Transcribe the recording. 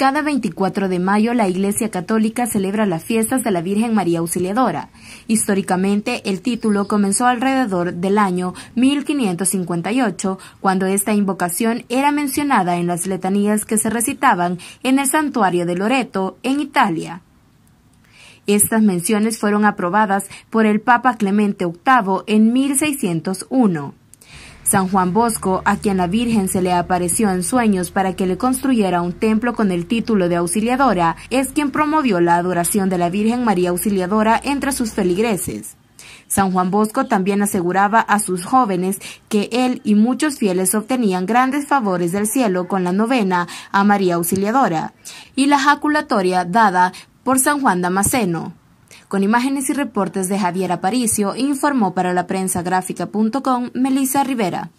Cada 24 de mayo la Iglesia Católica celebra las fiestas de la Virgen María Auxiliadora. Históricamente, el título comenzó alrededor del año 1558, cuando esta invocación era mencionada en las letanías que se recitaban en el santuario de Loreto, en Italia. Estas menciones fueron aprobadas por el Papa Clemente VIII en 1601. San Juan Bosco, a quien la Virgen se le apareció en sueños para que le construyera un templo con el título de auxiliadora, es quien promovió la adoración de la Virgen María Auxiliadora entre sus feligreses. San Juan Bosco también aseguraba a sus jóvenes que él y muchos fieles obtenían grandes favores del cielo con la novena a María Auxiliadora y la jaculatoria dada por San Juan Damasceno. Con imágenes y reportes de Javier Aparicio, informó para la prensa gráfica.com Melissa Rivera.